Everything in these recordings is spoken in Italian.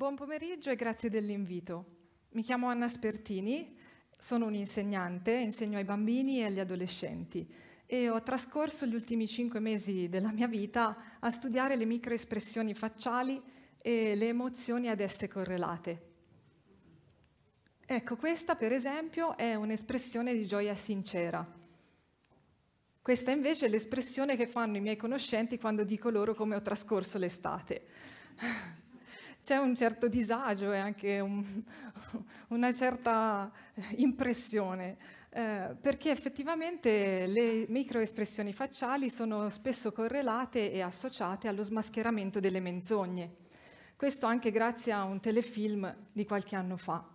Buon pomeriggio e grazie dell'invito. Mi chiamo Anna Spertini, sono un'insegnante, insegno ai bambini e agli adolescenti e ho trascorso gli ultimi cinque mesi della mia vita a studiare le microespressioni facciali e le emozioni ad esse correlate. Ecco, questa per esempio è un'espressione di gioia sincera. Questa invece è l'espressione che fanno i miei conoscenti quando dico loro come ho trascorso l'estate c'è un certo disagio e anche un, una certa impressione, eh, perché effettivamente le microespressioni facciali sono spesso correlate e associate allo smascheramento delle menzogne. Questo anche grazie a un telefilm di qualche anno fa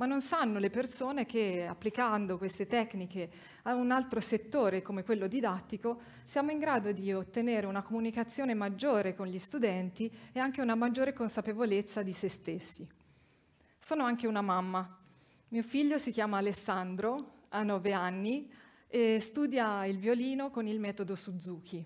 ma non sanno le persone che applicando queste tecniche a un altro settore come quello didattico siamo in grado di ottenere una comunicazione maggiore con gli studenti e anche una maggiore consapevolezza di se stessi. Sono anche una mamma. Mio figlio si chiama Alessandro, ha 9 anni e studia il violino con il metodo Suzuki.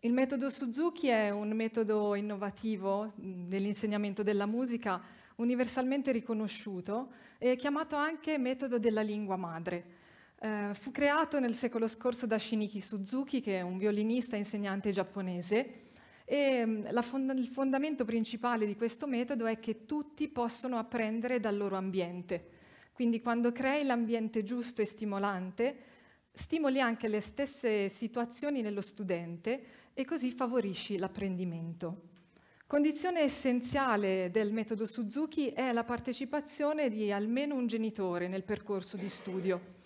Il metodo Suzuki è un metodo innovativo nell'insegnamento della musica universalmente riconosciuto e chiamato anche metodo della lingua madre. Eh, fu creato nel secolo scorso da Shinichi Suzuki, che è un violinista e insegnante giapponese, e mm, fond- il fondamento principale di questo metodo è che tutti possono apprendere dal loro ambiente. Quindi quando crei l'ambiente giusto e stimolante, stimoli anche le stesse situazioni nello studente e così favorisci l'apprendimento. Condizione essenziale del metodo Suzuki è la partecipazione di almeno un genitore nel percorso di studio.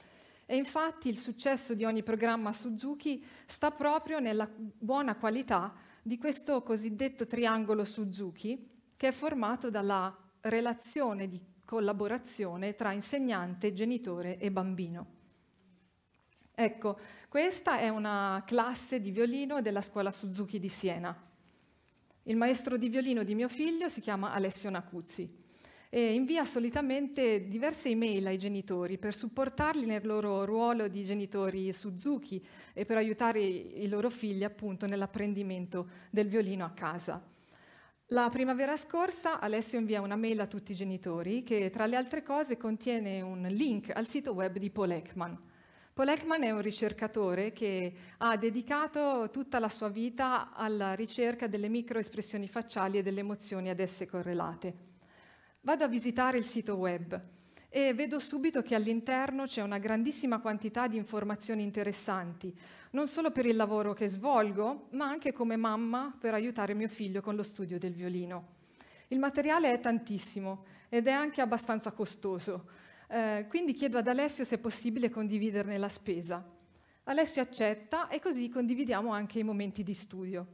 E infatti il successo di ogni programma Suzuki sta proprio nella buona qualità di questo cosiddetto triangolo Suzuki, che è formato dalla relazione di collaborazione tra insegnante, genitore e bambino. Ecco, questa è una classe di violino della scuola Suzuki di Siena. Il maestro di violino di mio figlio si chiama Alessio Nacuzzi e invia solitamente diverse email ai genitori per supportarli nel loro ruolo di genitori Suzuki e per aiutare i loro figli appunto nell'apprendimento del violino a casa. La primavera scorsa Alessio invia una mail a tutti i genitori che tra le altre cose contiene un link al sito web di Paul Ekman. Paul Ekman è un ricercatore che ha dedicato tutta la sua vita alla ricerca delle microespressioni facciali e delle emozioni ad esse correlate. Vado a visitare il sito web e vedo subito che all'interno c'è una grandissima quantità di informazioni interessanti, non solo per il lavoro che svolgo, ma anche come mamma per aiutare mio figlio con lo studio del violino. Il materiale è tantissimo ed è anche abbastanza costoso, eh, quindi chiedo ad Alessio se è possibile condividerne la spesa. Alessio accetta e così condividiamo anche i momenti di studio.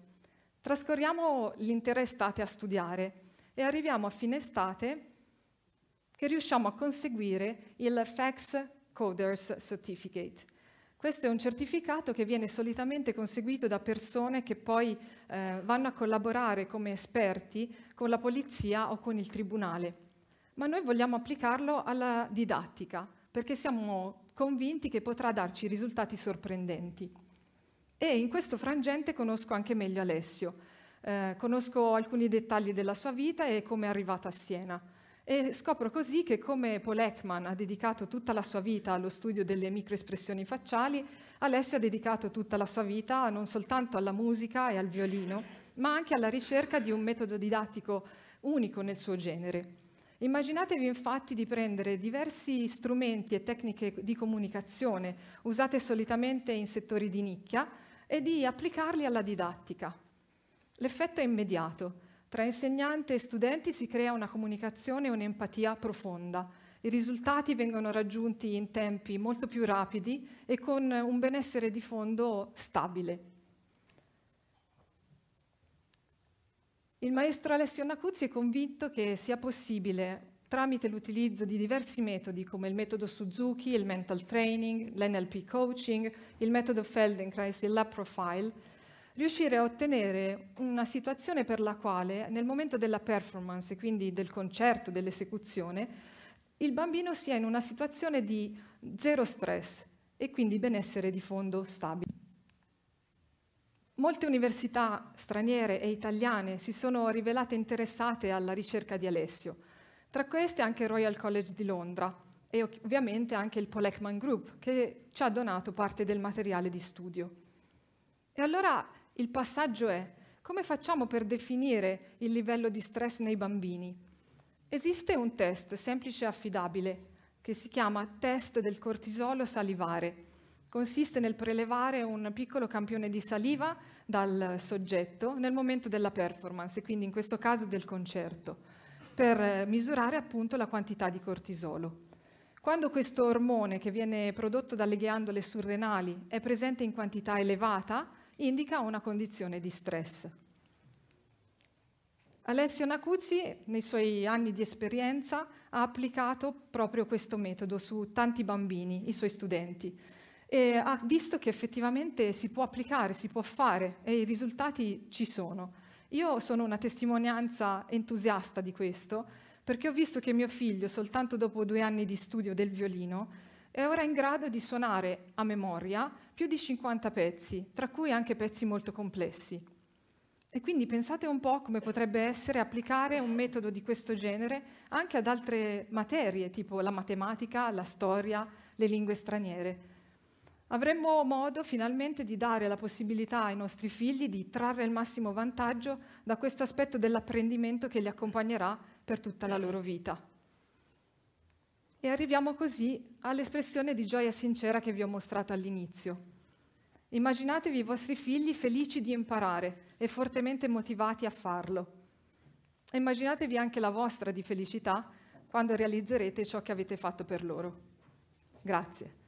Trascorriamo l'intera estate a studiare e arriviamo a fine estate che riusciamo a conseguire il FACS Coders Certificate. Questo è un certificato che viene solitamente conseguito da persone che poi eh, vanno a collaborare come esperti con la polizia o con il tribunale ma noi vogliamo applicarlo alla didattica, perché siamo convinti che potrà darci risultati sorprendenti. E in questo frangente conosco anche meglio Alessio, eh, conosco alcuni dettagli della sua vita e come è arrivato a Siena. E scopro così che come Paul Ekman ha dedicato tutta la sua vita allo studio delle microespressioni facciali, Alessio ha dedicato tutta la sua vita non soltanto alla musica e al violino, ma anche alla ricerca di un metodo didattico unico nel suo genere. Immaginatevi infatti di prendere diversi strumenti e tecniche di comunicazione usate solitamente in settori di nicchia e di applicarli alla didattica. L'effetto è immediato. Tra insegnante e studenti si crea una comunicazione e un'empatia profonda. I risultati vengono raggiunti in tempi molto più rapidi e con un benessere di fondo stabile. Il maestro Alessio Nacuzzi è convinto che sia possibile, tramite l'utilizzo di diversi metodi come il metodo Suzuki, il mental training, l'NLP coaching, il metodo Feldenkrais, il lab profile, riuscire a ottenere una situazione per la quale nel momento della performance, quindi del concerto, dell'esecuzione, il bambino sia in una situazione di zero stress e quindi benessere di fondo stabile. Molte università straniere e italiane si sono rivelate interessate alla ricerca di Alessio, tra queste anche il Royal College di Londra e ovviamente anche il Polekman Group che ci ha donato parte del materiale di studio. E allora il passaggio è come facciamo per definire il livello di stress nei bambini? Esiste un test semplice e affidabile che si chiama test del cortisolo salivare Consiste nel prelevare un piccolo campione di saliva dal soggetto nel momento della performance, quindi in questo caso del concerto, per misurare appunto la quantità di cortisolo. Quando questo ormone che viene prodotto dalle ghiandole surrenali è presente in quantità elevata, indica una condizione di stress. Alessio Nacuzzi, nei suoi anni di esperienza, ha applicato proprio questo metodo su tanti bambini, i suoi studenti, e ha visto che effettivamente si può applicare, si può fare e i risultati ci sono. Io sono una testimonianza entusiasta di questo perché ho visto che mio figlio, soltanto dopo due anni di studio del violino, è ora in grado di suonare a memoria più di 50 pezzi, tra cui anche pezzi molto complessi. E quindi pensate un po' come potrebbe essere applicare un metodo di questo genere anche ad altre materie, tipo la matematica, la storia, le lingue straniere avremmo modo finalmente di dare la possibilità ai nostri figli di trarre il massimo vantaggio da questo aspetto dell'apprendimento che li accompagnerà per tutta la loro vita. E arriviamo così all'espressione di gioia sincera che vi ho mostrato all'inizio. Immaginatevi i vostri figli felici di imparare e fortemente motivati a farlo. Immaginatevi anche la vostra di felicità quando realizzerete ciò che avete fatto per loro. Grazie.